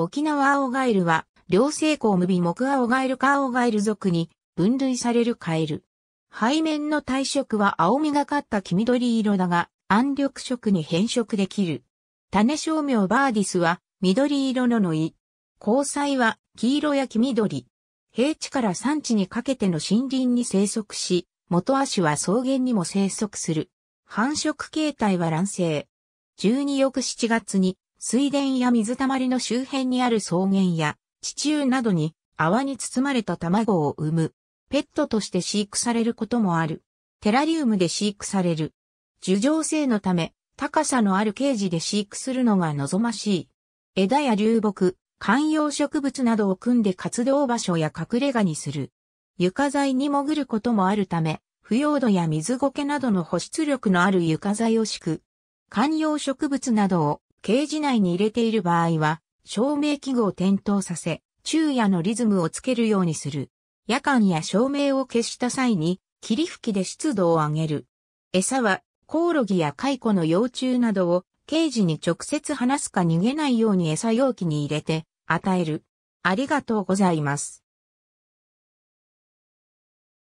沖縄アオガエルは、両性孔無微木アオガエルカアオガエル属に分類されるカエル。背面の体色は青みがかった黄緑色だが、暗緑色に変色できる。種照明バーディスは緑色ののい。交際は黄色や黄緑。平地から山地にかけての森林に生息し、元足は草原にも生息する。繁殖形態は卵生。12翌7月に水田や水たまりの周辺にある草原や地中などに泡に包まれた卵を産む。ペットとして飼育されることもある。テラリウムで飼育される。樹状性のため、高さのあるケージで飼育するのが望ましい。枝や流木、観葉植物などを組んで活動場所や隠れ家にする。床材に潜ることもあるため、腐葉土や水苔などの保湿力のある床材を敷く。観葉植物などをケージ内に入れている場合は、照明器具を点灯させ、昼夜のリズムをつけるようにする。夜間や照明を消した際に、霧吹きで湿度を上げる。餌は、コオロギやカイコの幼虫などを、ケージに直接離すか逃げないように餌容器に入れて、与える。ありがとうございます。